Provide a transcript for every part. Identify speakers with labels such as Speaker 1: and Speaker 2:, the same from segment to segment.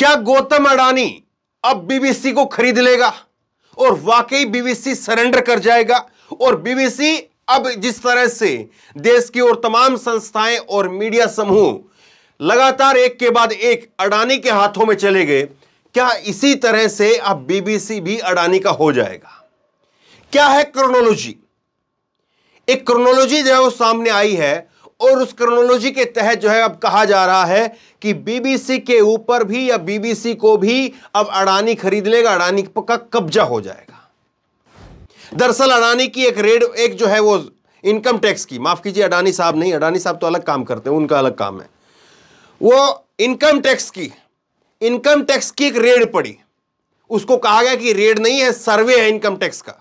Speaker 1: क्या गौतम अडानी अब बीबीसी को खरीद लेगा और वाकई बीबीसी सरेंडर कर जाएगा और बीबीसी अब जिस तरह से देश की और तमाम संस्थाएं और मीडिया समूह लगातार एक के बाद एक अडानी के हाथों में चले गए क्या इसी तरह से अब बीबीसी भी अडानी का हो जाएगा क्या है क्रोनोलॉजी एक क्रोनोलॉजी जो है वो सामने आई है और उस क्रोनोलॉजी के तहत जो है अब कहा जा रहा है कि बीबीसी के ऊपर भी या बीबीसी को भी अब अडानी खरीद लेगा अडानी का कब्जा हो जाएगा दरअसल अडानी की एक रेड एक जो है वो इनकम टैक्स की माफ कीजिए अडानी साहब नहीं अडानी साहब तो अलग काम करते हैं उनका अलग काम है वो इनकम टैक्स की इनकम टैक्स की एक रेड पड़ी उसको कहा गया कि रेड नहीं है सर्वे है इनकम टैक्स का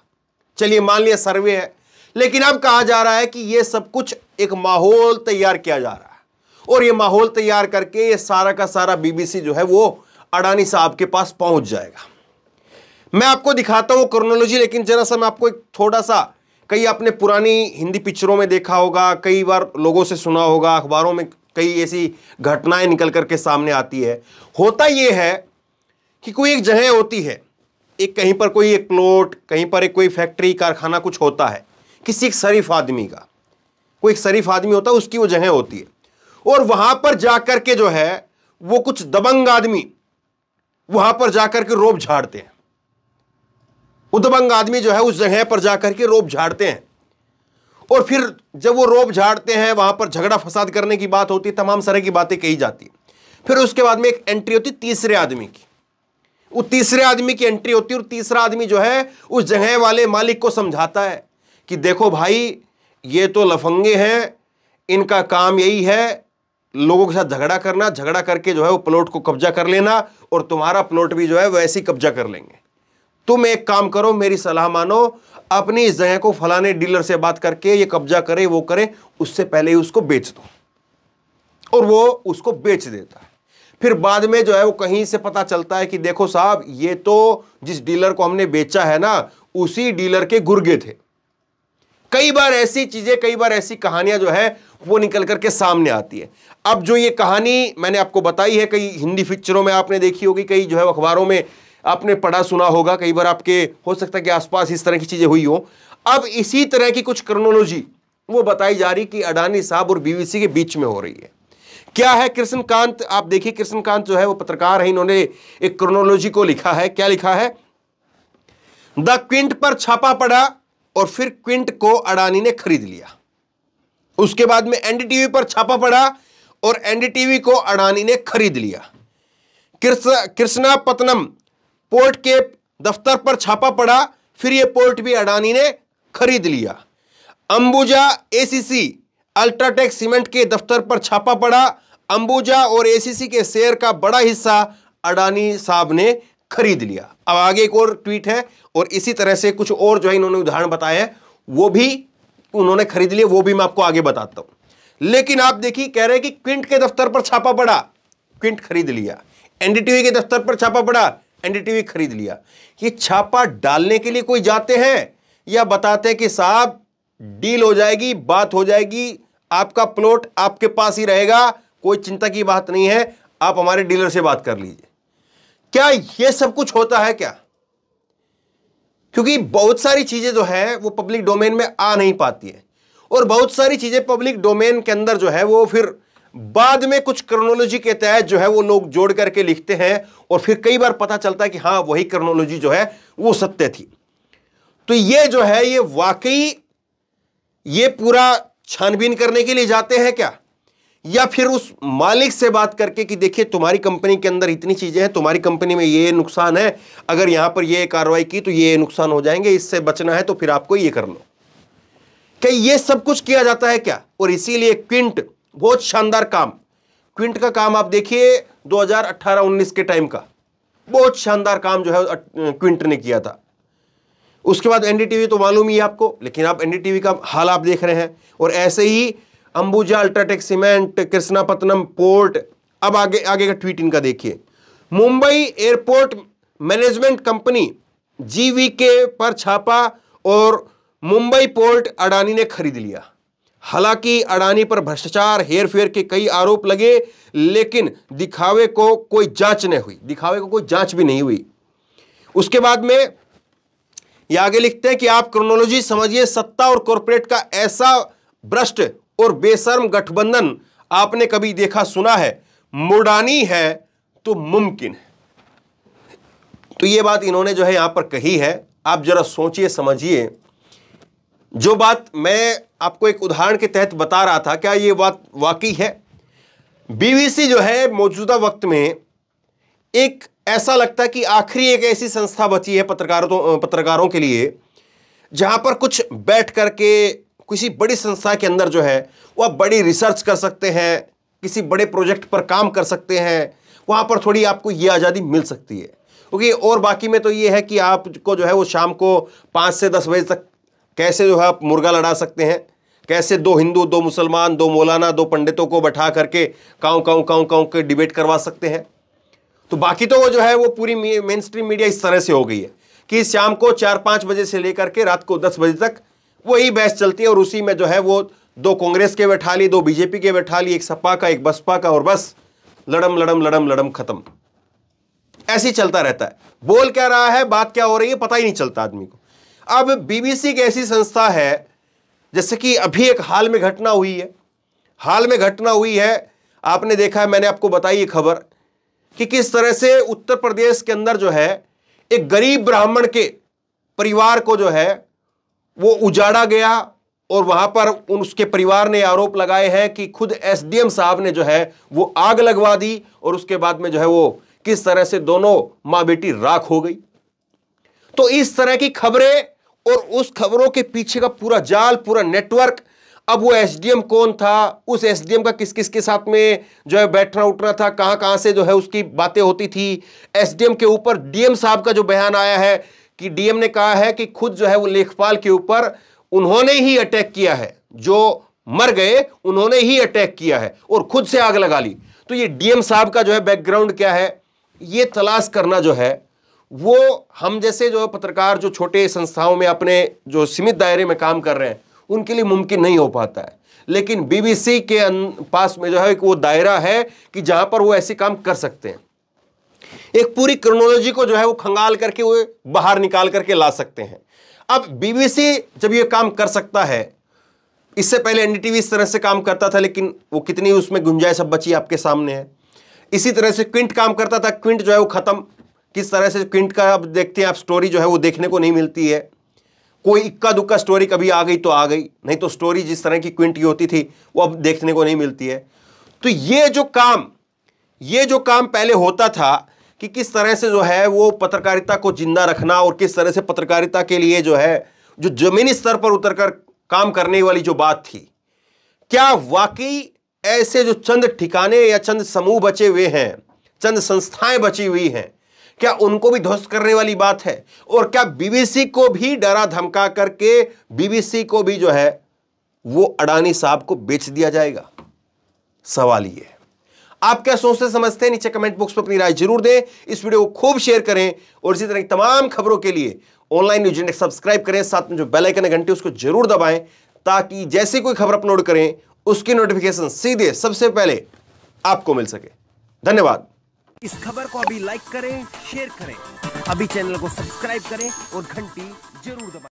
Speaker 1: चलिए मान लिया सर्वे है लेकिन अब कहा जा रहा है कि यह सब कुछ एक माहौल तैयार किया जा रहा है और यह माहौल तैयार करके ये सारा का सारा बीबीसी जो है वो अडानी साहब के पास पहुंच जाएगा मैं आपको दिखाता हूं क्रोनोलॉजी लेकिन जरा सा मैं आपको एक थोड़ा सा कई आपने पुरानी हिंदी पिक्चरों में देखा होगा कई बार लोगों से सुना होगा अखबारों में कई ऐसी घटनाएं निकल करके सामने आती है होता यह है कि कोई एक जगह होती है एक कहीं पर कोई एक प्लॉट कहीं पर एक कोई फैक्ट्री कारखाना कुछ होता है किसी एक शरीफ आदमी का कोई एक शरीफ आदमी होता है उसकी वो जगह होती है और वहां पर जाकर के जो है वो कुछ दबंग आदमी वहां पर जाकर के रोप झाड़ते हैं वो दबंग आदमी जो है उस जगह पर जाकर के रोप झाड़ते हैं और फिर जब वो रोप झाड़ते हैं वहां पर झगड़ा फसाद करने की बात होती है तमाम सारे की बातें कही जाती है फिर उसके बाद में एक एंट्री होती तीसरे आदमी की वो तीसरे आदमी की एंट्री होती है और तीसरा आदमी जो है उस जगह वाले मालिक को समझाता है कि देखो भाई ये तो लफंगे हैं इनका काम यही है लोगों के साथ झगड़ा करना झगड़ा करके जो है वो प्लॉट को कब्जा कर लेना और तुम्हारा प्लॉट भी जो है वैसे ही कब्जा कर लेंगे तुम एक काम करो मेरी सलाह मानो अपनी इस जगह को फलाने डीलर से बात करके ये कब्जा करे वो करे उससे पहले ही उसको बेच दो और वो उसको बेच देता है फिर बाद में जो है वो कहीं से पता चलता है कि देखो साहब ये तो जिस डीलर को हमने बेचा है ना उसी डीलर के गुर्गे थे कई बार ऐसी चीजें कई बार ऐसी कहानियां जो है वो निकल करके सामने आती है अब जो ये कहानी मैंने आपको बताई है कई हिंदी पिक्चरों में आपने देखी होगी कई जो है अखबारों में आपने पढ़ा सुना होगा कई बार आपके हो सकता है कि आसपास इस तरह की चीज़ें हुई हो अब इसी तरह की कुछ क्रोनोलॉजी वो बताई जा रही कि अडानी साहब और बीबीसी के बीच में हो रही है क्या है कृष्णकांत आप देखिए कृष्णकांत जो है वो पत्रकार है इन्होंने एक क्रोनोलॉजी को लिखा है क्या लिखा है द क्विंट पर छापा पड़ा और फिर क्विंट को अडानी ने खरीद लिया उसके बाद में एनडीटीवी पर छापा पड़ा और एनडीटीवी को अडानी ने खरीद लिया कृष्णा पतनम पोर्ट के दफ्तर पर छापा पड़ा फिर यह पोर्ट भी अडानी ने खरीद लिया अंबुजा एसीसी अल्ट्राटेक सीमेंट के दफ्तर पर छापा पड़ा अंबुजा और एसीसी के शेयर का बड़ा हिस्सा अडानी साहब ने खरीद लिया अब आगे एक और ट्वीट है और इसी तरह से कुछ और जो है इन्होंने उदाहरण बताया वो भी उन्होंने खरीद लिया वो भी मैं आपको आगे बताता हूं लेकिन आप देखिए कह रहे हैं कि क्विंट के दफ्तर पर छापा पड़ा क्विंट खरीद लिया एनडीटीवी के दफ्तर पर छापा पड़ा एनडीटीवी खरीद लिया ये छापा डालने के लिए कोई जाते हैं या बताते हैं कि साहब डील हो जाएगी बात हो जाएगी आपका प्लॉट आपके पास ही रहेगा कोई चिंता की बात नहीं है आप हमारे डीलर से बात कर लीजिए क्या ये सब कुछ होता है क्या क्योंकि बहुत सारी चीज़ें जो है वो पब्लिक डोमेन में आ नहीं पाती है और बहुत सारी चीज़ें पब्लिक डोमेन के अंदर जो है वो फिर बाद में कुछ क्रोनोलॉजी के तहत जो है वो लोग जोड़ करके लिखते हैं और फिर कई बार पता चलता है कि हाँ वही क्रोनोलॉजी जो है वो सत्य थी तो ये जो है ये वाकई ये पूरा छानबीन करने के लिए जाते हैं क्या या फिर उस मालिक से बात करके कि देखिए तुम्हारी कंपनी के अंदर इतनी चीज़ें हैं तुम्हारी कंपनी में ये नुकसान है अगर यहां पर ये कार्रवाई की तो ये नुकसान हो जाएंगे इससे बचना है तो फिर आपको ये कर लो क्या ये सब कुछ किया जाता है क्या और इसीलिए क्विंट बहुत शानदार काम क्विंट का काम आप देखिए 2018-19 के टाइम का बहुत शानदार काम जो है क्विंट ने किया था उसके बाद एनडीटीवी तो मालूम ही है आपको लेकिन आप एनडीटीवी का हाल आप देख रहे हैं और ऐसे ही Ambuja UltraTech cement Krishnapatnam port अब आगे आगे का ट्वीट इनका देखिए Mumbai airport management company GVK पर छापा और मुंबई पोर्ट अडानी ने खरीद लिया हालांकि अडानी पर भ्रष्टाचार हेरफेर के कई आरोप लगे लेकिन दिखावे को कोई जांच नहीं हुई दिखावे को कोई जांच भी नहीं हुई उसके बाद में ये आगे लिखते हैं कि आप क्रोनोलॉजी समझिए सत्ता और कॉरपोरेट का ऐसा भ्रष्ट और बेशर्म गठबंधन आपने कभी देखा सुना है मुडानी है तो मुमकिन है तो ये बात इन्होंने जो है यहां पर कही है आप जरा सोचिए समझिए जो बात मैं आपको एक उदाहरण के तहत बता रहा था क्या ये बात वाकई है बीबीसी जो है मौजूदा वक्त में एक ऐसा लगता है कि आखिरी एक ऐसी संस्था बची है पत्रकारों पत्रकारों के लिए जहां पर कुछ बैठ करके किसी बड़ी संस्था के अंदर जो है वह बड़ी रिसर्च कर सकते हैं किसी बड़े प्रोजेक्ट पर काम कर सकते हैं वहाँ पर थोड़ी आपको ये आज़ादी मिल सकती है क्योंकि और बाकी में तो ये है कि आपको जो है वो शाम को पाँच से दस बजे तक कैसे जो है आप मुर्गा लड़ा सकते हैं कैसे दो हिंदू दो मुसलमान दो मौलाना दो पंडितों को बैठा करके काऊ काऊँ काऊ काऊँ के डिबेट करवा सकते हैं तो बाकी तो वो जो है वो पूरी मेन स्ट्रीम मीडिया इस तरह से हो गई है कि शाम को चार पाँच बजे से लेकर के रात को दस बजे तक वही बहस चलती है और उसी में जो है वो दो कांग्रेस के बैठा ली दो बीजेपी के बैठा ली एक सपा का एक बसपा का और बस लड़म लड़म लड़म लड़म खत्म ऐसी चलता रहता है बोल क्या रहा है बात क्या हो रही है पता ही नहीं चलता आदमी को अब बीबीसी की ऐसी संस्था है जैसे कि अभी एक हाल में घटना हुई है हाल में घटना हुई है आपने देखा है मैंने आपको बताई ये खबर कि किस तरह से उत्तर प्रदेश के अंदर जो है एक गरीब ब्राह्मण के परिवार को जो है वो उजाड़ा गया और वहां पर उन उसके परिवार ने आरोप लगाए हैं कि खुद एसडीएम साहब ने जो है वो आग लगवा दी और उसके बाद में जो है वो किस तरह से दोनों मां बेटी राख हो गई तो इस तरह की खबरें और उस खबरों के पीछे का पूरा जाल पूरा नेटवर्क अब वो एसडीएम कौन था उस एसडीएम का किस किस के साथ में जो है बैठना उठना था कहां कहां से जो है उसकी बातें होती थी एसडीएम के ऊपर डीएम साहब का जो बयान आया है कि डीएम ने कहा है कि खुद जो है वो लेखपाल के ऊपर उन्होंने ही अटैक किया है जो मर गए उन्होंने ही अटैक किया है और खुद से आग लगा ली तो ये डीएम साहब का जो है बैकग्राउंड क्या है ये तलाश करना जो है वो हम जैसे जो पत्रकार जो छोटे संस्थाओं में अपने जो सीमित दायरे में काम कर रहे हैं उनके लिए मुमकिन नहीं हो पाता है लेकिन बीबीसी के पास में जो है वो दायरा है कि जहां पर वो ऐसे काम कर सकते हैं एक पूरी क्रोनोलॉजी को जो है वो खंगाल करके वो बाहर निकाल करके ला सकते हैं अब बीबीसी जब ये काम कर सकता है इससे पहले एनडीटीवी इस तरह से काम करता था लेकिन वो कितनी उसमें गुंजाइश अब बची आपके सामने है इसी तरह से क्विंट काम करता था क्विंट जो है वो ख़त्म किस तरह से क्विंट का अब देखते हैं आप स्टोरी जो है वो देखने को नहीं मिलती है कोई इक्का दुक्का स्टोरी कभी आ गई तो आ गई नहीं तो स्टोरी जिस तरह की क्विंट की होती थी वो अब देखने को नहीं मिलती है तो ये जो काम ये जो काम पहले होता था कि किस तरह से जो है वो पत्रकारिता को जिंदा रखना और किस तरह से पत्रकारिता के लिए जो है जो जमीनी स्तर पर उतरकर काम करने वाली जो बात थी क्या वाकई ऐसे जो चंद ठिकाने या चंद समूह बचे हुए हैं चंद संस्थाएं बची हुई हैं क्या उनको भी ध्वस्त करने वाली बात है और क्या बीबीसी को भी डरा धमका करके बीबीसी को भी जो है वो अडानी साहब को बेच दिया जाएगा सवाल ये है आप क्या सोचते समझते हैं नीचे कमेंट बॉक्स में अपनी राय जरूर दें इस वीडियो को खूब शेयर करें और इसी तरह की तमाम खबरों के लिए ऑनलाइन न्यूज इंडेक्स सब्सक्राइब करें साथ में जो बेल आइकन है घंटी उसको जरूर दबाएं ताकि जैसे कोई खबर अपलोड करें उसकी नोटिफिकेशन सीधे सबसे पहले आपको मिल सके धन्यवाद इस खबर को अभी लाइक करें शेयर करें अभी चैनल को सब्सक्राइब करें और घंटी जरूर दबाएं